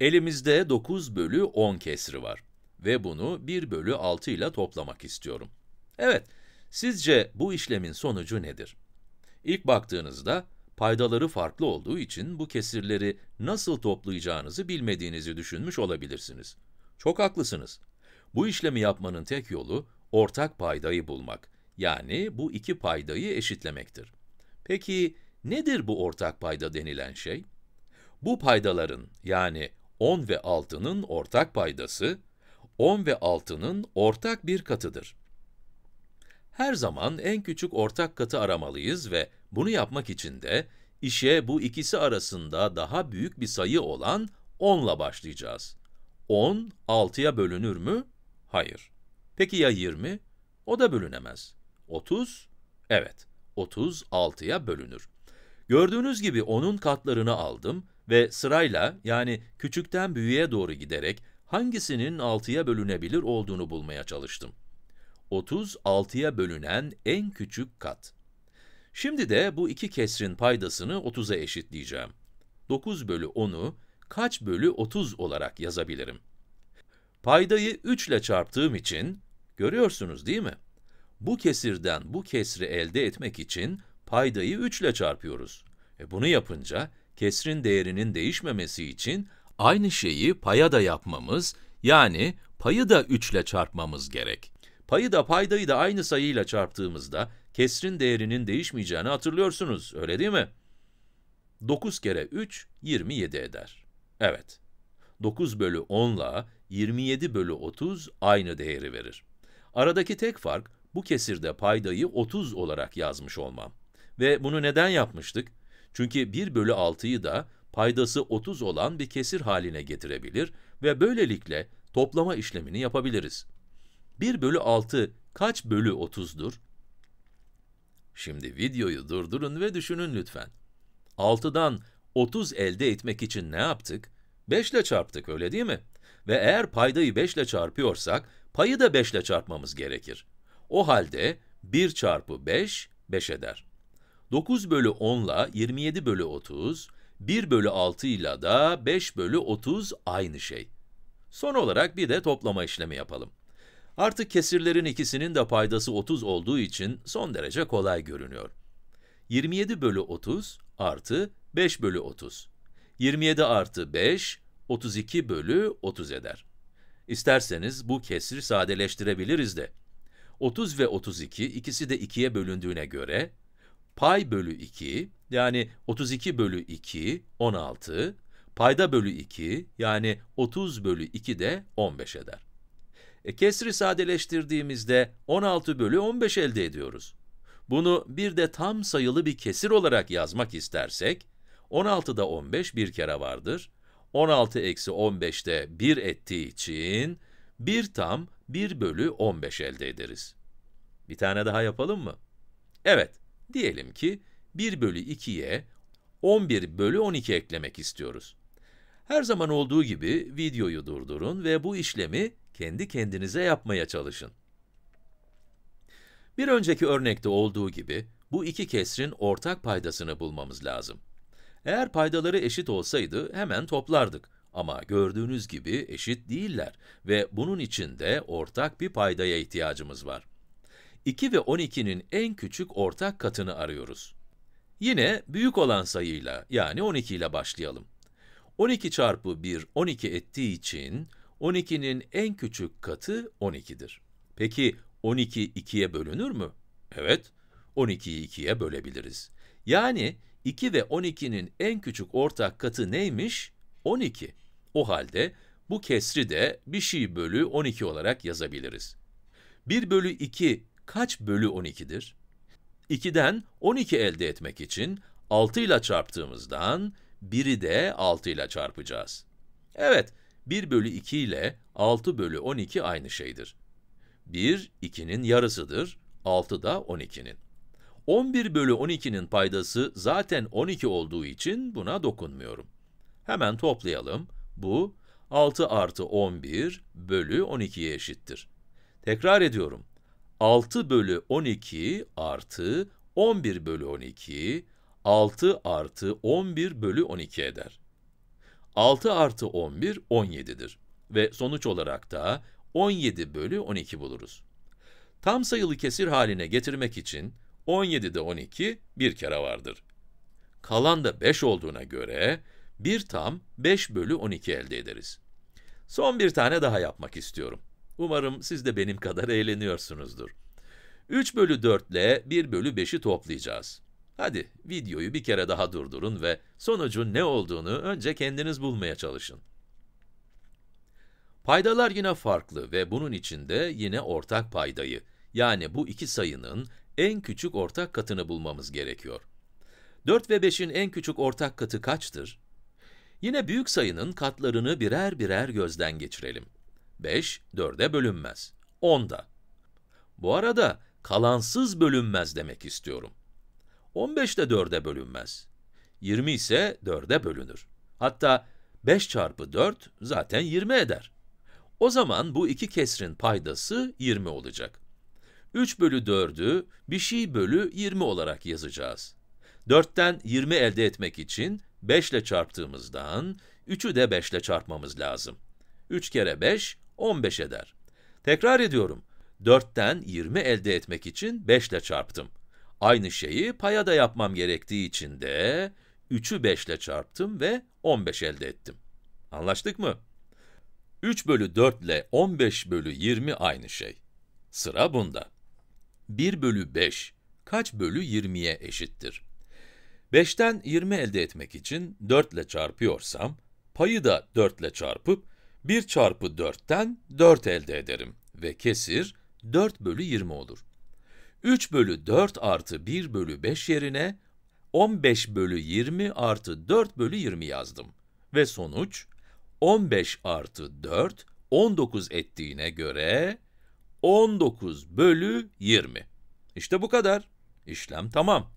Elimizde 9 bölü 10 kesri var ve bunu 1 bölü 6 ile toplamak istiyorum. Evet, sizce bu işlemin sonucu nedir? İlk baktığınızda paydaları farklı olduğu için bu kesirleri nasıl toplayacağınızı bilmediğinizi düşünmüş olabilirsiniz. Çok haklısınız. Bu işlemi yapmanın tek yolu ortak paydayı bulmak, yani bu iki paydayı eşitlemektir. Peki nedir bu ortak payda denilen şey? Bu paydaların yani 10 ve 6'nın ortak paydası, 10 ve 6'nın ortak bir katıdır. Her zaman en küçük ortak katı aramalıyız ve bunu yapmak için de işe bu ikisi arasında daha büyük bir sayı olan 10 ile başlayacağız. 10, 6'ya bölünür mü? Hayır. Peki ya 20? O da bölünemez. 30? Evet, 30 6'ya bölünür. Gördüğünüz gibi 10'un katlarını aldım ve sırayla yani küçükten büyüğe doğru giderek hangisinin 6'ya bölünebilir olduğunu bulmaya çalıştım. 30 6'ya bölünen en küçük kat. Şimdi de bu iki kesrin paydasını 30'a eşitleyeceğim. 9 bölü 10'u kaç bölü 30 olarak yazabilirim? Paydayı 3 ile çarptığım için, görüyorsunuz değil mi? Bu kesirden bu kesri elde etmek için paydayı 3 ile çarpıyoruz. E bunu yapınca kesrin değerinin değişmemesi için aynı şeyi paya da yapmamız, yani payı da 3 ile çarpmamız gerek. Payı da paydayı da aynı sayıyla çarptığımızda kesrin değerinin değişmeyeceğini hatırlıyorsunuz, öyle değil mi? 9 kere 3, 27 eder. Evet, 9 bölü 10 ile 27 bölü 30 aynı değeri verir. Aradaki tek fark, bu kesirde paydayı 30 olarak yazmış olmam. Ve bunu neden yapmıştık? Çünkü 1 bölü 6'yı da paydası 30 olan bir kesir haline getirebilir ve böylelikle toplama işlemini yapabiliriz. 1 bölü 6 kaç bölü 30'dur? Şimdi videoyu durdurun ve düşünün lütfen. 6'dan 30 elde etmek için ne yaptık? 5 ile çarptık öyle değil mi? Ve eğer paydayı 5 ile çarpıyorsak, payı da 5 ile çarpmamız gerekir. O halde 1 çarpı 5, 5 eder. 9 bölü 10 ile 27 bölü 30, 1 bölü 6 ile de 5 bölü 30 aynı şey. Son olarak bir de toplama işlemi yapalım. Artık kesirlerin ikisinin de paydası 30 olduğu için son derece kolay görünüyor. 27 bölü 30 artı 5 bölü 30. 27 artı 5, 32 bölü 30 eder. İsterseniz bu kesri sadeleştirebiliriz de. 30 ve 32 ikisi de 2'ye bölündüğüne göre pay bölü 2 yani 32 bölü 2 16, payda bölü 2 yani 30 bölü 2 de 15 eder. E, kesri sadeleştirdiğimizde 16 bölü 15 elde ediyoruz. Bunu bir de tam sayılı bir kesir olarak yazmak istersek, 16'da 15 bir kere vardır. 16 eksi 15'te 1 ettiği için 1 tam 1 bölü 15 elde ederiz. Bir tane daha yapalım mı? Evet, Diyelim ki 1 bölü 2'ye 11 bölü 12 eklemek istiyoruz. Her zaman olduğu gibi videoyu durdurun ve bu işlemi kendi kendinize yapmaya çalışın. Bir önceki örnekte olduğu gibi, bu iki kesrin ortak paydasını bulmamız lazım. Eğer paydaları eşit olsaydı hemen toplardık ama gördüğünüz gibi eşit değiller ve bunun için de ortak bir paydaya ihtiyacımız var. 2 ve 12'nin en küçük ortak katını arıyoruz. Yine büyük olan sayıyla, yani 12 ile başlayalım. 12 çarpı 1, 12 ettiği için 12'nin en küçük katı 12'dir. Peki 12 2'ye bölünür mü? Evet, 12'yi 2'ye bölebiliriz. Yani 2 ve 12'nin en küçük ortak katı neymiş? 12. O halde bu kesri de bir şey bölü 12 olarak yazabiliriz. 1 bölü 2 kaç bölü 12'dir? 2'den 12 elde etmek için 6 ile çarptığımızdan 1'i de 6 ile çarpacağız. Evet, 1 bölü 2 ile 6 bölü 12 aynı şeydir. 1, 2'nin yarısıdır, 6 da 12'nin. 11 bölü 12'nin paydası zaten 12 olduğu için buna dokunmuyorum. Hemen toplayalım. Bu 6 artı 11 bölü 12'ye eşittir. Tekrar ediyorum. 6 bölü 12 artı 11 bölü 12, 6 artı 11 bölü 12 eder. 6 artı 11, 17'dir. Ve sonuç olarak da 17 bölü 12 buluruz. Tam sayılı kesir haline getirmek için 17'de 12 bir kere vardır. Kalan da 5 olduğuna göre 1 tam 5 bölü 12 elde ederiz. Son bir tane daha yapmak istiyorum. Umarım siz de benim kadar eğleniyorsunuzdur. 3 bölü 4 ile 1 bölü 5'i toplayacağız. Hadi videoyu bir kere daha durdurun ve sonucun ne olduğunu önce kendiniz bulmaya çalışın. Paydalar yine farklı ve bunun içinde yine ortak paydayı, yani bu iki sayının en küçük ortak katını bulmamız gerekiyor. 4 ve 5'in en küçük ortak katı kaçtır? Yine büyük sayının katlarını birer birer gözden geçirelim. 5 4'e bölünmez. 10 da. Bu arada kalansız bölünmez demek istiyorum. 15 de 4'e bölünmez. 20 ise 4'e bölünür. Hatta 5 çarpı 4 zaten 20 eder. O zaman bu iki kesrin paydası 20 olacak. 3 bölü 4'ü bir şey bölü 20 olarak yazacağız. 4'ten 20 elde etmek için 5 ile çarptığımızdan 3'ü de 5 ile çarpmamız lazım. 3 kere 5, 15 eder. Tekrar ediyorum, 4'ten 20 elde etmek için 5 ile çarptım. Aynı şeyi paya da yapmam gerektiği için de 3'ü 5 ile çarptım ve 15 elde ettim. Anlaştık mı? 3 bölü 4 ile 15 bölü 20 aynı şey. Sıra bunda. 1 bölü 5 kaç bölü 20'ye eşittir? 5'ten 20 elde etmek için 4 ile çarpıyorsam, payı da 4 ile çarpıp 1 çarpı 4'ten 4 elde ederim ve kesir 4 bölü 20 olur. 3 bölü 4 artı 1 bölü 5 yerine 15 bölü 20 artı 4 bölü 20 yazdım. Ve sonuç 15 artı 4, 19 ettiğine göre 19 bölü 20. İşte bu kadar. İşlem tamam.